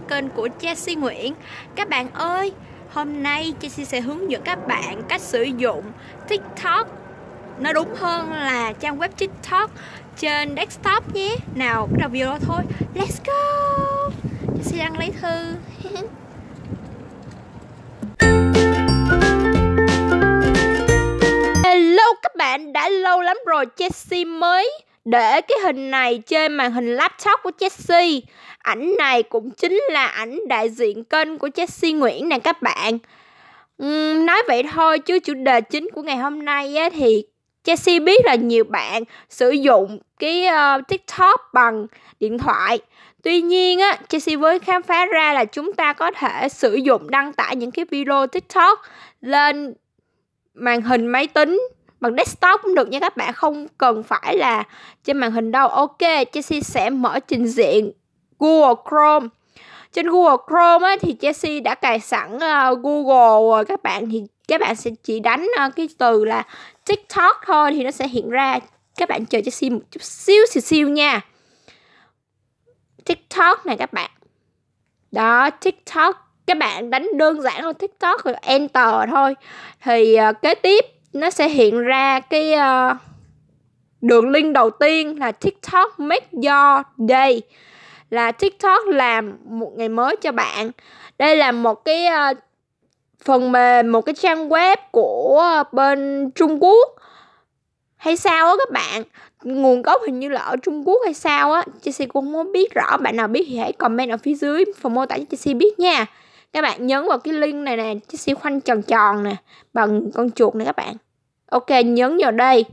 với kênh của Jessie Nguyễn Các bạn ơi, hôm nay Jessie sẽ hướng dẫn các bạn cách sử dụng TikTok Nó đúng hơn là trang web TikTok trên desktop nhé Nào, bắt đầu video thôi Let's go Jessie đang lấy thư Hello các bạn, đã lâu lắm rồi Jessie mới để cái hình này trên màn hình laptop của Chelsea. Ảnh này cũng chính là ảnh đại diện kênh của Chelsea Nguyễn nè các bạn. Uhm, nói vậy thôi chứ chủ đề chính của ngày hôm nay á, thì Chelsea biết là nhiều bạn sử dụng cái uh, TikTok bằng điện thoại. Tuy nhiên á, Chelsea mới khám phá ra là chúng ta có thể sử dụng đăng tải những cái video TikTok lên màn hình máy tính bằng desktop cũng được nha các bạn không cần phải là trên màn hình đâu ok Chelsea sẽ mở trình diện Google Chrome trên Google Chrome ấy thì Chelsea đã cài sẵn uh, Google rồi các bạn thì các bạn sẽ chỉ đánh uh, cái từ là TikTok thôi thì nó sẽ hiện ra các bạn chờ Chelsea một chút xíu xìu xíu nha TikTok này các bạn đó TikTok các bạn đánh đơn giản thôi TikTok rồi enter thôi thì uh, kế tiếp nó sẽ hiện ra cái uh, đường link đầu tiên là TikTok Make Your Day là TikTok làm một ngày mới cho bạn. Đây là một cái uh, phần mềm một cái trang web của ờ, bên Trung Quốc hay sao á các bạn nguồn gốc hình như là ở Trung Quốc hay sao á Chelsea cũng không biết rõ bạn nào biết thì hãy comment ở phía dưới phần mô tả cho Chelsea biết nha các bạn nhấn vào cái link này nè cái xi khoanh tròn tròn nè bằng con chuột này các bạn ok nhấn vào đây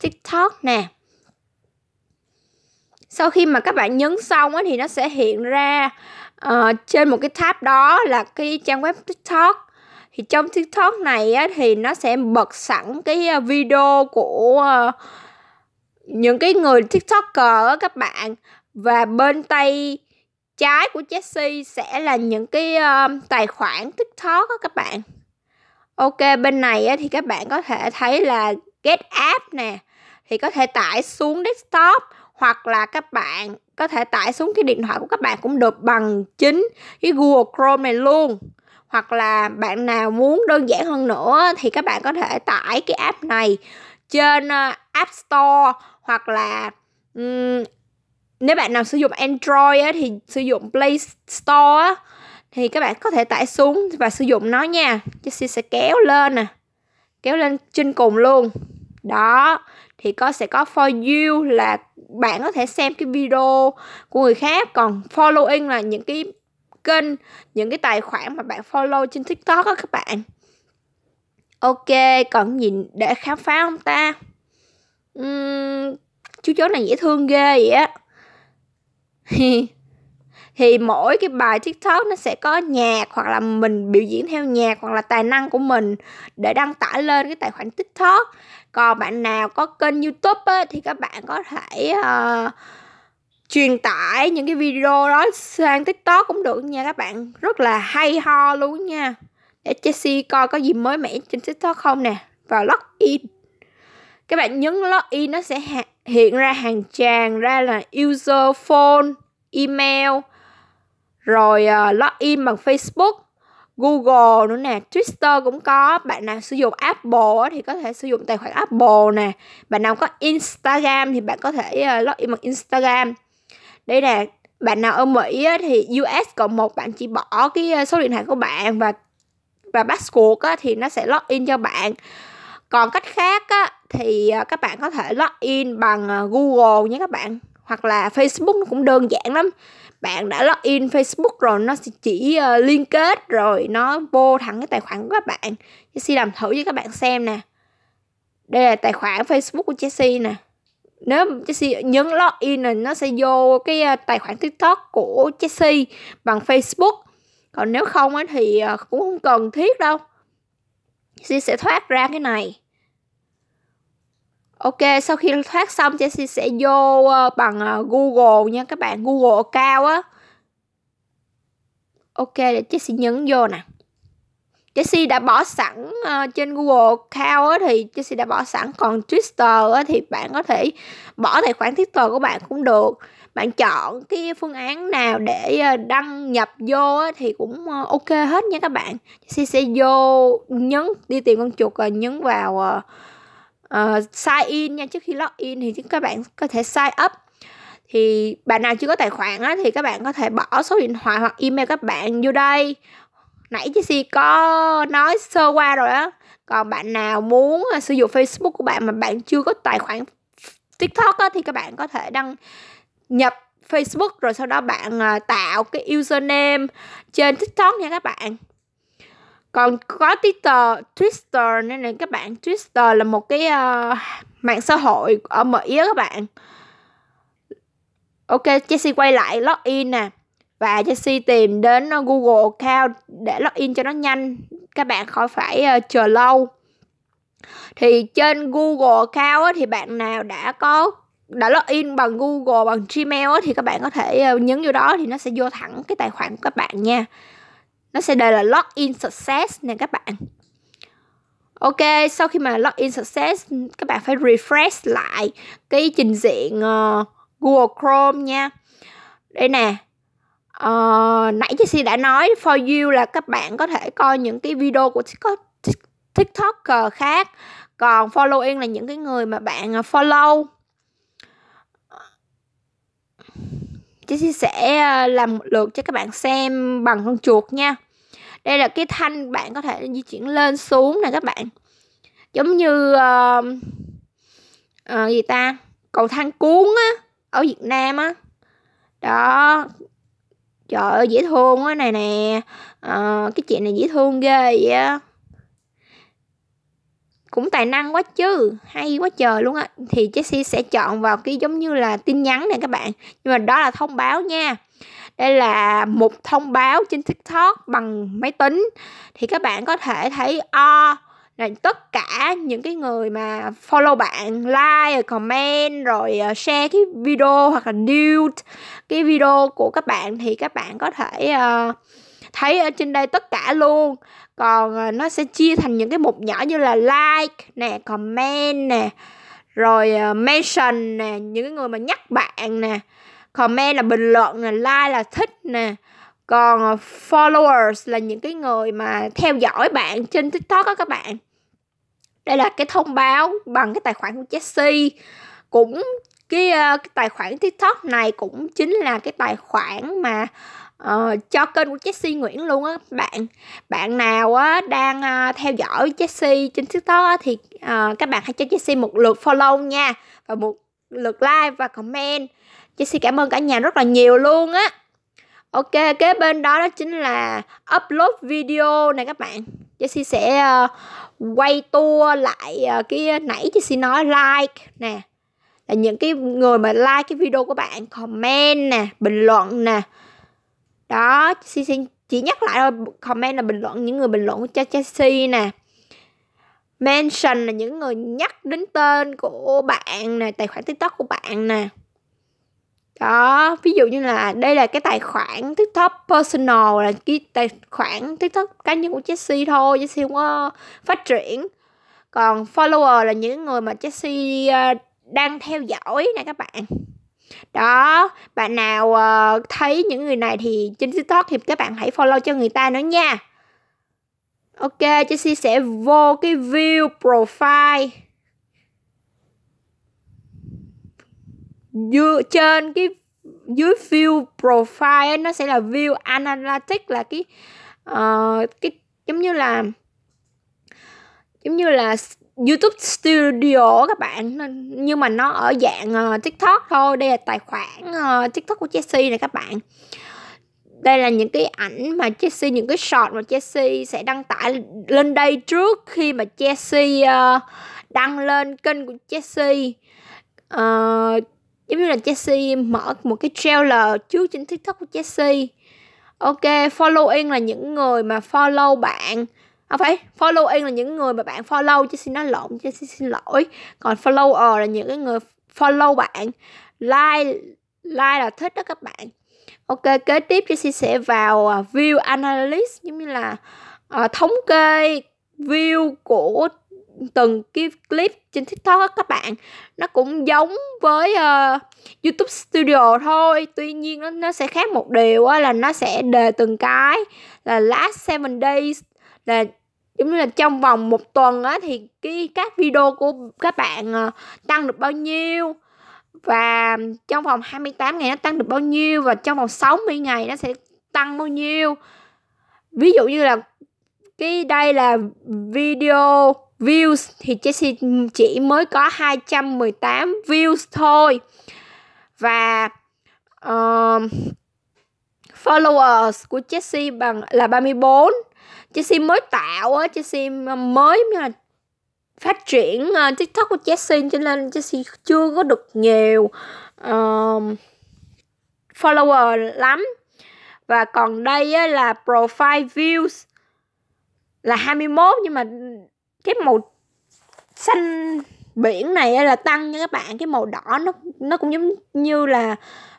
tiktok nè sau khi mà các bạn nhấn xong á, thì nó sẽ hiện ra uh, trên một cái tab đó là cái trang web tiktok thì trong tiktok này á, thì nó sẽ bật sẵn cái ờ, video của uh, những cái người tiktoker á, các bạn và bên tay trái của Jessie sẽ là những cái uh, tài khoản TikTok đó các bạn. Ok, bên này thì các bạn có thể thấy là Get App nè. Thì có thể tải xuống desktop hoặc là các bạn có thể tải xuống cái điện thoại của các bạn cũng được bằng chính cái Google Chrome này luôn. Hoặc là bạn nào muốn đơn giản hơn nữa thì các bạn có thể tải cái app này trên ờ, App Store hoặc là nếu bạn nào sử dụng Android á, thì sử dụng Play Store á, thì các bạn có thể tải xuống và sử dụng nó nha Jessie sẽ kéo lên nè kéo lên trên cùng luôn đó thì có sẽ có for you là bạn có thể xem cái video của người khác còn following là những cái kênh những cái tài khoản mà bạn follow trên tiktok đó các bạn ok còn gì để khám phá không ta uhm, chú chó này dễ thương ghê vậy á thì mỗi cái bài tiktok nó sẽ có nhạc hoặc là mình biểu diễn theo nhạc hoặc là tài năng của mình để đăng tải lên cái tài khoản tiktok còn bạn nào có kênh youtube á, thì các bạn có thể uh, truyền tải những cái video đó sang tiktok cũng được nha các bạn rất là hay ho luôn nha để Chelsea coi có gì mới mẻ trên tiktok không nè vào login các bạn nhấn login nó sẽ hiện ra hàng tràn ra là user phone, email, rồi uh, login bằng Facebook, Google nữa nè, Twitter cũng có. Bạn nào sử dụng Apple thì có thể sử dụng tài khoản Apple nè. Bạn nào có Instagram thì bạn có thể uh, login bằng Instagram. Đây nè, bạn nào ở Mỹ thì US cộng một bạn chỉ bỏ cái ờ, số điện thoại của bạn và và password á, thì nó sẽ login cho bạn. Còn cách khác á, thì à, các bạn có thể login bằng à, Google nhé các bạn hoặc là Facebook nó cũng đơn giản lắm bạn đã login Facebook rồi nó sẽ chỉ à, liên kết rồi nó vô thẳng cái tài khoản của các bạn Chelsea làm thử cho các bạn xem nè đây là tài khoản Facebook của Chelsea nè nếu Chelsea nhấn login là nó sẽ vô cái tài khoản TikTok của Chelsea bằng Facebook còn nếu không thì cũng không cần thiết đâu Chelsea sẽ thoát ra cái này Ok, sau khi thoát xong Chelsea sẽ vô ờ, bằng ờ, Google nha các bạn, Google cao á. Ok, để Chelsea nhấn vô nè. Chelsea đã bỏ sẵn uh, trên Google cao á, thì Chelsea đã bỏ sẵn còn Twitter á, thì bạn có thể bỏ tài khoản Twitter của bạn cũng được bạn chọn cái phương án nào để đăng nhập vô á, thì cũng ok hết nha các bạn Chelsea sẽ vô nhấn đi tìm con chuột rồi nhấn vào uh, uh, ờ, sign in nha trước khi log in thì các bạn có thể sign up thì bạn nào chưa có tài khoản á, thì các bạn có thể bỏ số điện thoại hoặc email các bạn vô đây nãy chị si có nói sơ qua rồi á còn bạn nào muốn à, sử dụng Facebook của bạn mà bạn chưa có tài khoản TikTok á, thì các bạn có thể đăng nhập Facebook rồi sau đó bạn à, tạo cái username trên TikTok nha các bạn còn có Twitter Twitter nên là các bạn Twitter là một cái uh, mạng xã hội ở Mỹ các bạn Ok Jesse quay lại login nè và Jesse tìm đến ờ, Google account để login cho nó nhanh các bạn khỏi phải uh, chờ lâu thì trên Google account á, thì bạn nào đã có đã login bằng Google bằng Gmail á, thì các bạn có thể uh, nhấn vô đó thì nó sẽ vô thẳng cái tài khoản của các bạn nha nó sẽ đây là login success nè các bạn Ok, sau khi mà login success, các bạn phải refresh lại cái trình diện uh, Google Chrome nha. Đây nè, uh, nãy si đã nói for you là các bạn có thể coi những cái video của TikTok khác. Còn following là những cái người mà bạn ờ, follow. Jessie sẽ à, làm một lượt cho các bạn xem bằng con chuột nha đây là cái thanh bạn có thể di chuyển lên xuống nè các bạn giống như uh, uh, gì ta cầu thang cuốn á ở Việt Nam á đó trời ơi dễ thương quá này nè à, cái chuyện này dễ thương ghê vậy á cũng tài năng quá chứ hay quá trời luôn á thì Jessie sẽ chọn vào cái giống như là tin nhắn này các bạn nhưng mà đó là thông báo nha đây là một thông báo trên TikTok bằng máy tính thì các bạn có thể thấy o là tất cả những cái người mà follow bạn like rồi comment rồi ờ, share cái video hoặc là nude cái video của các bạn thì các bạn có thể uh, thấy ở trên đây tất cả luôn còn ờ, nó sẽ chia thành những cái mục nhỏ như là like nè comment nè rồi ờ, mention nè những cái người mà nhắc bạn nè comment là bình luận nè like là thích nè còn ờ, followers là những cái người mà theo dõi bạn trên tiktok đó các bạn đây là cái thông báo bằng cái tài khoản của Jesse cũng cái, cái tài khoản tiktok này cũng chính là cái tài khoản mà uh, cho kênh của Jessie Nguyễn luôn á bạn bạn nào á đang uh, theo dõi Jessie trên TikTok á, thì uh, các bạn hãy cho Jessie một lượt follow nha và một lượt like và comment Jessie cảm ơn cả nhà rất là nhiều luôn á ok kế bên đó đó chính là upload video này các bạn Jessie sẽ uh, quay tour lại uh, cái nãy Jessie nói like nè là những cái người mà like cái video của bạn comment nè bình luận nè đó xin xin chỉ nhắc lại thôi comment là bình luận những người bình luận cho Chelsea nè mention là những người nhắc đến tên của bạn nè tài khoản tiktok của bạn nè đó ví dụ như là đây là cái tài khoản tiktok personal là cái tài khoản tiktok cá nhân của Chelsea thôi Chelsea không có phát triển còn follower là những người mà Chelsea ờ, đang theo dõi nè các bạn đó bạn nào uh, thấy những người này thì trên tiktok thì các bạn hãy follow cho người ta nữa nha ok chelsea sẽ vô cái view profile dựa trên cái dưới view profile ấy, nó sẽ là view analytics là cái uh, cái giống như là giống như là YouTube Studio các bạn nhưng mà nó ở dạng uh, TikTok thôi đây là tài khoản uh, TikTok của Chelsea này các bạn đây là những cái ảnh mà Chelsea những cái short mà Chelsea sẽ đăng tải lên đây trước khi mà Chelsea uh, ờ, đăng lên kênh của Chelsea uh, giống như là Chelsea mở một cái trailer trước trên TikTok của Chelsea ok following là những người mà follow bạn à phải following là những người mà bạn follow chứ xin nói lộn chứ xin, xin lỗi còn follower ờ là những cái người follow bạn like like là thích đó các bạn ok kế tiếp Jessie sẽ vào ờ, view analysis giống như là uh, thống kê view của từng cái clip trên tiktok các bạn nó cũng giống với uh, youtube studio thôi tuy nhiên nó, nó sẽ khác một điều á, là nó sẽ đề từng cái là last seven days là giống như là trong vòng một tuần á thì cái các video của các bạn uh, tăng được bao nhiêu và trong vòng 28 ngày nó tăng được bao nhiêu và trong vòng 60 ngày nó sẽ tăng bao nhiêu ví dụ như là cái đây là video views thì jessie chỉ mới có 218 views thôi và uh, followers của jessie bằng là 34 jessie mới tạo á jessie mới là phát triển uh, TikTok của jessie cho nên jessie chưa có được nhiều uh, follower lắm và còn đây á, là profile views là 21 nhưng mà cái màu xanh biển này là tăng nha các bạn cái màu đỏ nó nó cũng giống như là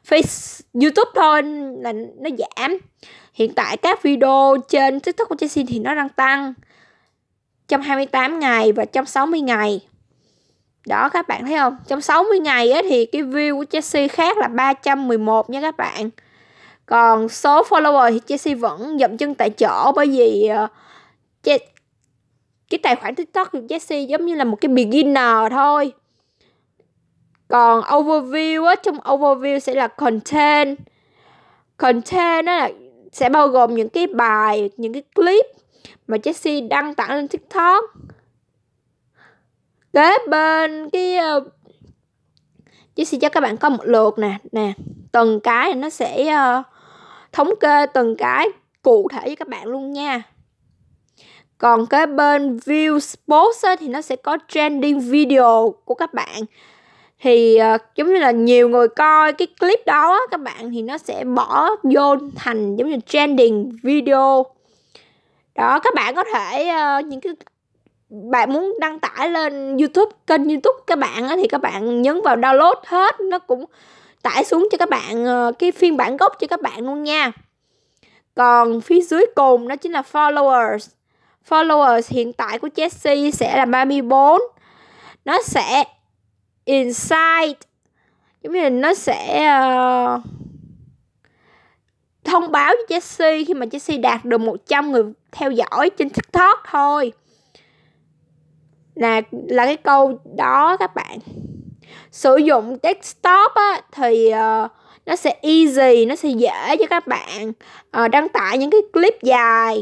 face youtube thôi là nó giảm hiện tại các video trên tiktok của Jessie thì nó đang tăng trong 28 ngày và trong 60 ngày đó các bạn thấy không trong 60 ngày ấy, thì cái view của Jessie khác là 311 nha các bạn còn số follower thì Jessie vẫn dậm chân tại chỗ bởi vì ờ, cái tài khoản tiktok của Jessie giống như là một cái beginner thôi còn overview á trong overview sẽ là content content đó là sẽ bao gồm những cái bài những cái clip mà Jessie đăng tải lên tiktok kế bên cái uh, ờ, Jessie cho các bạn có một lượt nè nè từng cái nó sẽ uh, thống kê từng cái cụ thể với các bạn luôn nha còn cái bên view sports á, thì nó sẽ có trending video của các bạn thì uh, giống như là nhiều người coi cái clip đó á, các bạn thì nó sẽ bỏ vô thành giống như trending video đó các bạn có thể uh, những cái bạn muốn đăng tải lên YouTube kênh YouTube các bạn á, thì các bạn nhấn vào download hết nó cũng tải xuống cho các bạn uh, cái phiên bản gốc cho các bạn luôn nha còn phía dưới cùng đó chính là followers followers hiện tại của Chelsea sẽ là 34 nó sẽ insight giống như là nó sẽ uh, thông báo cho Chelsea khi mà Chelsea đạt được 100 người theo dõi trên TikTok thôi là là cái câu đó các bạn sử dụng desktop á, thì uh, nó sẽ easy nó sẽ dễ cho các bạn uh, đăng tải những cái clip dài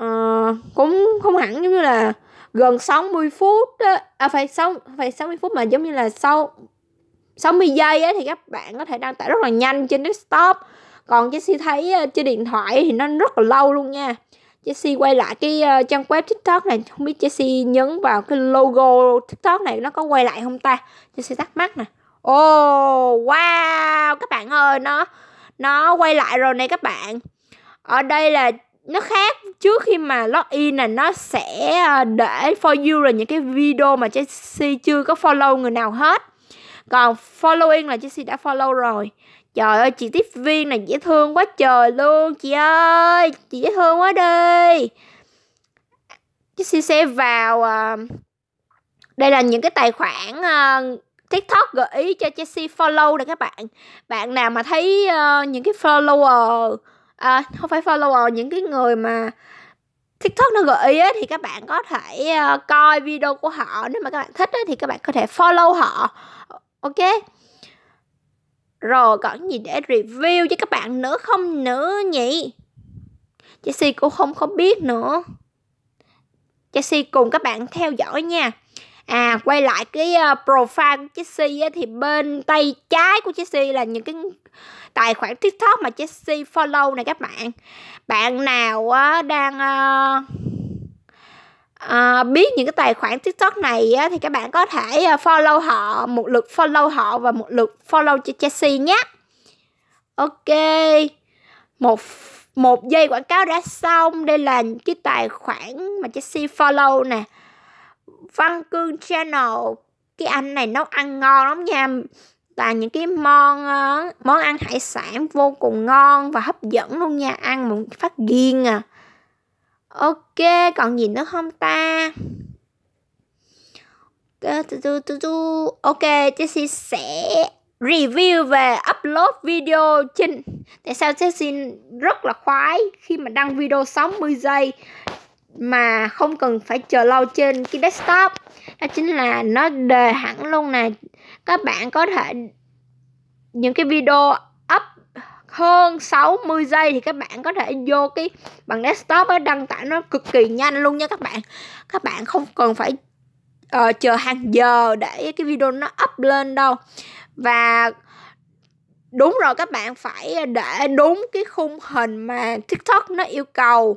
uh, cũng không hẳn giống như là gần 60 phút á, à phải sáu phải 60 phút mà giống như là sau 60 giây á, thì các bạn có thể đăng tải rất là nhanh trên desktop còn Jessie thấy ờ, trên điện thoại thì nó rất là lâu luôn nha Jessie quay lại cái ờ, trang web TikTok này không biết Jessie nhấn vào cái logo TikTok này nó có quay lại không ta Jessie thắc mắc nè oh, wow các bạn ơi nó nó quay lại rồi này các bạn ở đây là nó khác trước khi mà login là nó sẽ ờ, để for you là những cái video mà Chelsea chưa có follow người nào hết còn following là Chelsea đã follow rồi Trời ơi chị tiếp viên này dễ thương quá trời luôn chị ơi Chị dễ thương quá đi Chelsea sẽ vào ờ, Đây là những cái tài khoản uh, TikTok gợi ý cho Chelsea follow nè các bạn Bạn nào mà thấy những cái follower à, không phải follower những cái người mà TikTok nó gợi ý ấy, thì các bạn có thể uh, coi video của họ nếu mà các bạn thích ấy, thì các bạn có thể follow họ ok rồi còn gì để review cho các bạn nữa không nữa nhỉ Jessie cũng không không biết nữa Jessie cùng các bạn theo dõi nha À quay lại cái uh, profile của Chelsea thì bên tay trái của Chelsea là những cái tài khoản TikTok mà Chelsea follow này các bạn. Bạn nào uh, đang uh, À, biết những cái tài khoản tiktok này á, thì các bạn có thể follow họ một lượt follow họ và một lượt follow cho chelsea nhé ok một một giây quảng cáo đã xong đây là cái tài khoản mà chelsea follow nè Văn Cương Channel cái anh này nấu ăn ngon lắm nha và những cái món ờ, món ăn hải sản vô cùng ngon và hấp dẫn luôn nha ăn một phát ghiên à ok còn gì nữa không ta ờ, ok Jessie sẽ review về upload video trên tại sao Jessie rất là khoái khi mà đăng video 60 giây mà không cần phải chờ lâu trên cái desktop đó chính là nó đề hẳn luôn nè các bạn có thể những cái video up hơn 60 giây thì các bạn có thể vô cái bằng desktop đó, đăng tải nó cực kỳ nhanh luôn nha các bạn các bạn không cần phải uh, chờ hàng giờ để cái video nó up lên đâu và đúng rồi các bạn phải để đúng cái khung hình mà tiktok nó yêu cầu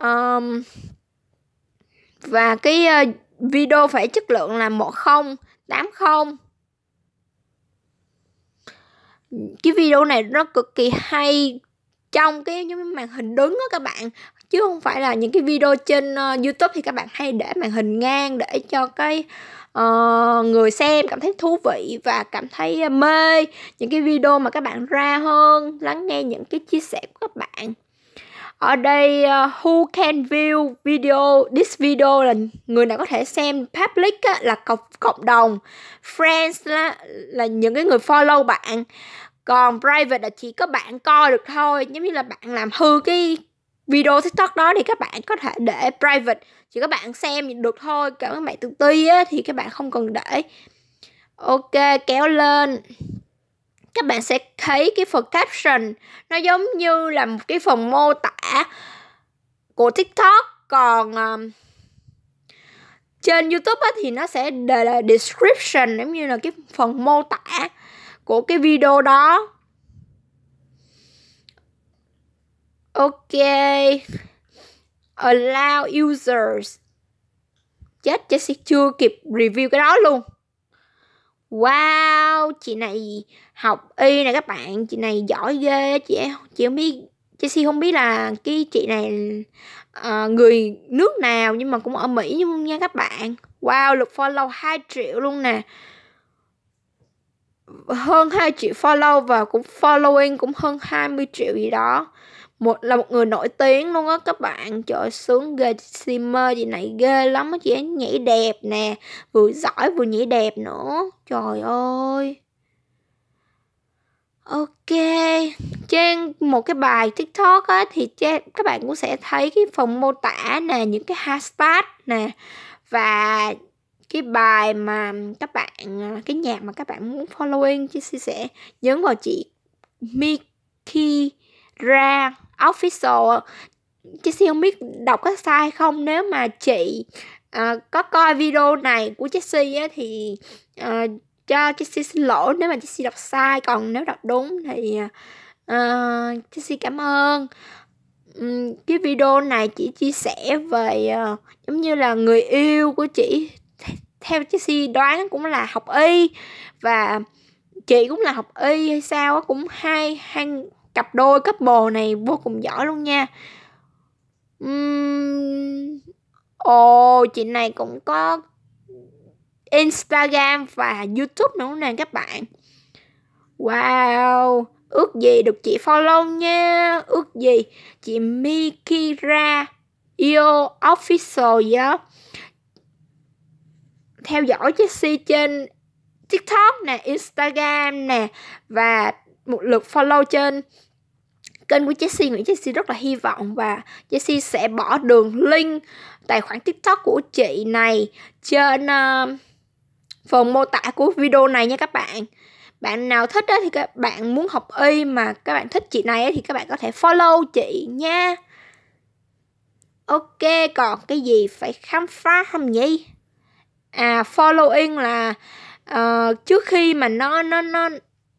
um, và cái uh, video phải chất lượng là một không tám không cái video này nó cực kỳ hay trong cái những màn hình đứng đó các bạn chứ không phải là những cái video trên uh, YouTube thì các bạn hay để màn hình ngang để cho cái uh, người xem cảm thấy thú vị và cảm thấy uh, mê những cái video mà các bạn ra hơn lắng nghe những cái chia sẻ của các bạn ở đây uh, who can view video this video là người nào có thể xem public á, là cộng, cộng đồng friends là, là những cái người follow bạn còn private là chỉ có bạn coi được thôi giống như là bạn làm hư cái video tiktok đó thì các bạn có thể để private chỉ các bạn xem được thôi cả các bạn tự ti á, thì các bạn không cần để ok kéo lên các bạn sẽ thấy cái phần caption nó giống như là một cái phần mô tả của tiktok còn um, trên youtube thì nó sẽ đề là description giống như là cái phần mô tả của cái video đó ok allow users chết Jessica chưa kịp review cái đó luôn wow chị này học y này các bạn chị này giỏi ghê chị chị không biết chị si không biết là cái chị này uh, người nước nào nhưng mà cũng ở Mỹ nhưng nha các bạn wow lượt follow 2 triệu luôn nè hơn 2 triệu follow và cũng following cũng hơn 20 triệu gì đó một là một người nổi tiếng luôn á các bạn trời ơi, sướng ghê simmer chị này ghê lắm á chị ấy nhảy đẹp nè vừa giỏi vừa nhảy đẹp nữa trời ơi Ok, trên một cái bài TikTok á, thì các bạn cũng sẽ thấy cái phần mô tả nè, những cái hashtag nè và cái bài mà các bạn à, cái nhạc mà các bạn muốn following chia sẻ nhấn vào chị Miki ra official chị Jessie không biết đọc có sai không nếu mà chị uh, có coi video này của Jessie á, thì uh, cho Jessie xin lỗi nếu mà Jessie đọc sai còn nếu đọc đúng thì uh, Jessie cảm ơn um, cái video này chỉ chia sẻ về uh, giống như là người yêu của chị theo Jessie đoán cũng là học y và chị cũng là học y hay sao cũng hai hai cặp đôi cấp bồ này vô cùng giỏi luôn nha um, ồ oh, chị này cũng có Instagram và YouTube nữa nè các bạn. Wow, ước gì được chị follow nha. Ước gì chị Mikira Yo Official gì đó. Theo dõi si trên TikTok nè, Instagram nè và một lượt follow trên kênh của Jessie Nguyễn Jessie rất là hy vọng và Jessie sẽ bỏ đường link tài khoản TikTok của chị này trên uh, phần mô tả của video này nha các bạn bạn nào thích á, thì các bạn muốn học y mà các bạn thích chị này thì các bạn có thể follow chị nha ok còn cái gì phải khám phá không nhỉ à following là uh, trước khi mà nó nó nó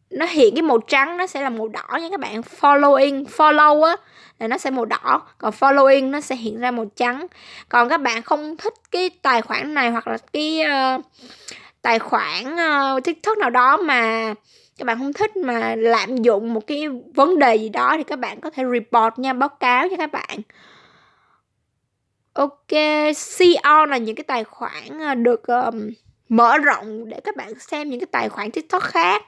nó hiện cái màu trắng nó sẽ là màu đỏ nha các bạn following follow á là nó sẽ màu đỏ còn following nó sẽ hiện ra màu trắng còn các bạn không thích cái tài khoản này hoặc là cái uh, tài khoản uh, tiktok nào đó mà các bạn không thích mà lạm dụng một cái vấn đề gì đó thì các bạn có thể report nha báo cáo cho các bạn ok co là những cái tài khoản ờ, được um, mở rộng để các bạn xem những cái tài khoản tiktok khác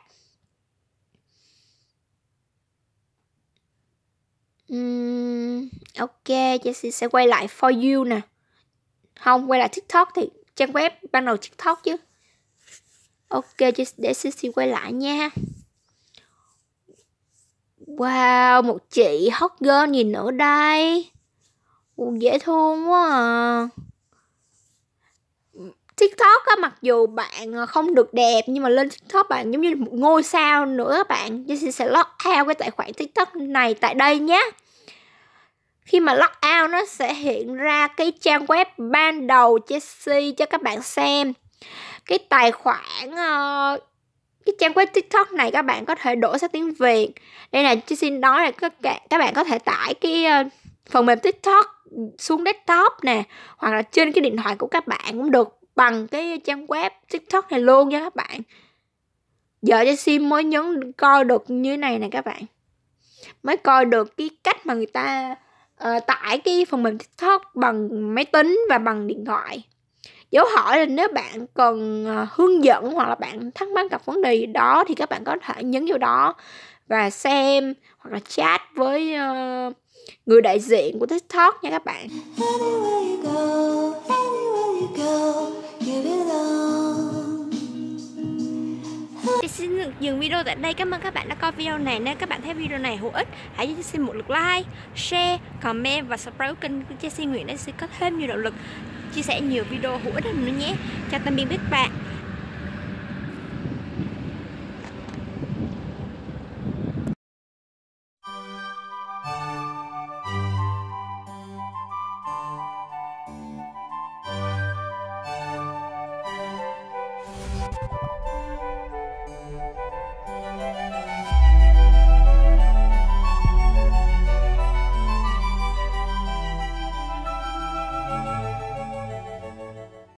Um, ok, Jessie sẽ quay lại For You nè Không, quay lại TikTok thì trang web ban đầu TikTok chứ ok để Sissy quay lại nha wow một chị hot girl nhìn nữa đây Ồ, dễ thương quá à TikTok á mặc dù bạn à, không được đẹp nhưng mà lên TikTok bạn giống như một ngôi sao nữa bạn Jessie sẽ lock out cái tài khoản TikTok này tại đây nhé. Khi mà lock out nó sẽ hiện ra cái trang web ban đầu Jessie cho các bạn xem cái tài khoản uh, cái trang web tiktok này các bạn có thể đổi sang tiếng việt đây là chị xin nói là các các bạn có thể tải cái uh, phần mềm tiktok xuống desktop nè hoặc là trên cái điện thoại của các bạn cũng được bằng cái trang web tiktok này luôn nha các bạn giờ cho sim mới nhấn coi được như này nè các bạn mới coi được cái cách mà người ta uh, tải cái phần mềm tiktok bằng máy tính và bằng điện thoại dấu hỏi là nếu bạn cần ờ, hướng dẫn hoặc là bạn thắc mắc gặp vấn đề gì đó thì các bạn có thể nhấn vô đó và xem hoặc là chat với ờ, người đại diện của TikTok nha các bạn. Anywhere you xin dừng video tại đây Cảm ơn các bạn đã coi video này Nếu các bạn thấy video này hữu ích Hãy cho xin một lượt like, share, comment và subscribe kênh của Chelsea Nguyễn Để sẽ có thêm nhiều động lực chia sẻ nhiều video hữu ích hơn nữa nhé. Chào tạm biệt các bạn.